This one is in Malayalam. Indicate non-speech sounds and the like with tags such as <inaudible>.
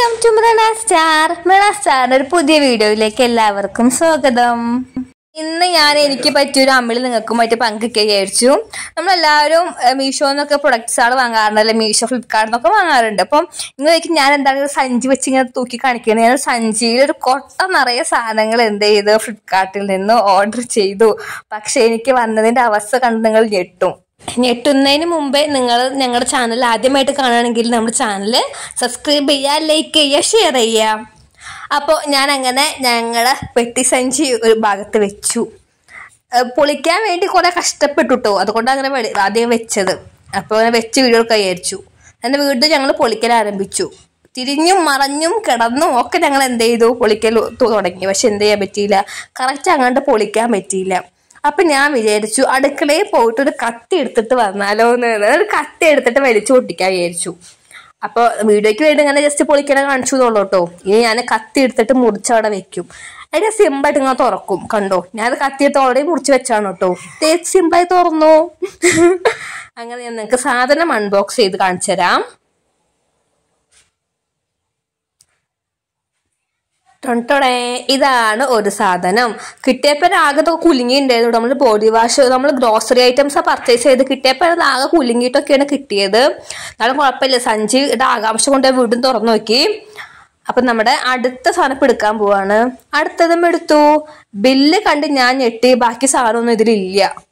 welcome to Mrina star Mrina സ്റ്റാറിന്റെ ഒരു പുതിയ വീഡിയോയിലേക്ക് എല്ലാവർക്കും സ്വാഗതം ഇന്ന് ഞാൻ എനിക്ക് ഒരു അമ്മിളി നിങ്ങൾക്കും മറ്റു പങ്കുവയ്ക്കുക വിചാരിച്ചു നമ്മളെല്ലാവരും മീഷോ എന്നൊക്കെ വാങ്ങാറുണ്ട് അല്ലെങ്കിൽ മീഷോ ഫ്ലിപ്കാർട്ട് എന്നൊക്കെ വാങ്ങാറുണ്ട് അപ്പം ഇന്നലേക്ക് ഞാൻ എന്താണ് സഞ്ചി വെച്ച് ഇങ്ങനെ തൂക്കി കാണിക്കുന്നത് ഞാൻ സഞ്ചിയിൽ ഒരു കൊട്ട നിറയെ സാധനങ്ങൾ എന്ത് ചെയ്തു ഫ്ലിപ്കാർട്ടിൽ നിന്ന് ഓർഡർ ചെയ്തു പക്ഷെ എനിക്ക് വന്നതിന്റെ അവസ്ഥ കണ്ട് നിങ്ങൾ ഞെട്ടും ഞെട്ടുന്നതിന് മുമ്പേ നിങ്ങൾ ഞങ്ങളുടെ ചാനൽ ആദ്യമായിട്ട് കാണുകയാണെങ്കിൽ നമ്മുടെ ചാനൽ സബ്സ്ക്രൈബ് ചെയ്യുക ലൈക്ക് ചെയ്യുക ഷെയർ ചെയ്യുക അപ്പോൾ ഞാൻ അങ്ങനെ ഞങ്ങളുടെ പെട്ടി സഞ്ചി ഒരു ഭാഗത്ത് വെച്ചു പൊളിക്കാൻ വേണ്ടി കുറേ കഷ്ടപ്പെട്ടു കേട്ടോ അതുകൊണ്ടാണ് അങ്ങനെ ആദ്യം വെച്ചത് അപ്പോൾ അങ്ങനെ വെച്ച് വീടുകൾ കൈയരിച്ചു എൻ്റെ വീട് ഞങ്ങൾ പൊളിക്കാൻ ആരംഭിച്ചു തിരിഞ്ഞും മറഞ്ഞും കിടന്നും ഒക്കെ ഞങ്ങൾ എന്ത് ചെയ്തു പൊളിക്കൽ തുടങ്ങി പക്ഷെ എന്ത് ചെയ്യാൻ പറ്റിയില്ല കറക്റ്റ് അങ്ങോട്ട് പൊളിക്കാൻ പറ്റിയില്ല അപ്പൊ ഞാൻ വിചാരിച്ചു അടുക്കളയിൽ പോയിട്ട് ഒരു കത്തി എടുത്തിട്ട് വന്നാലോ എന്ന് ഒരു കത്തി എടുത്തിട്ട് വലിച്ചു പൊട്ടിക്കാൻ വിചാരിച്ചു അപ്പൊ വീഡിയോയ്ക്ക് വേണ്ടി ഇങ്ങനെ ജസ്റ്റ് പൊളിക്കണ കാണിച്ചു എന്നുള്ളൂ കേട്ടോ ഇനി ഞാൻ കത്തി എടുത്തിട്ട് മുറിച്ചവിടെ വെക്കും അതിന്റെ സിമ്പായിട്ട് ഇങ്ങനെ തുറക്കും കണ്ടോ ഞാൻ അത് കത്തിയിട്ട് ഓൾറെഡി മുറിച്ച് വെച്ചാണ് കേട്ടോ സിമ്പായി തുറന്നു <laughs> അങ്ങനെ ഞാൻ നിങ്ങൾക്ക് സാധനം അൺബോക്സ് ചെയ്ത് കാണിച്ചു തരാം ടൊണ്ടോടെ ഇതാണ് ഒരു സാധനം കിട്ടിയപ്പോൾ ആകെ കുലുങ്ങിയിട്ടുണ്ടായിരുന്നു നമ്മൾ ബോഡി വാഷ് നമ്മൾ ഗ്രോസറി ഐറ്റംസ് പർച്ചേസ് ചെയ്ത് കിട്ടിയപ്പോൾ ആകെ കുലുങ്ങിയിട്ടൊക്കെയാണ് കിട്ടിയത് എന്നാലും കുഴപ്പമില്ല സഞ്ചി ഇത് ആകാംക്ഷ കൊണ്ട് വീടും തുറന്നു നോക്കി അപ്പം നമ്മുടെ അടുത്ത സാധനം ഇപ്പം എടുക്കാൻ പോവാണ് അടുത്തതും എടുത്തു ബില്ല് കണ്ട് ഞാൻ ഞെട്ടി ബാക്കി സാധനമൊന്നും ഇതിലില്ല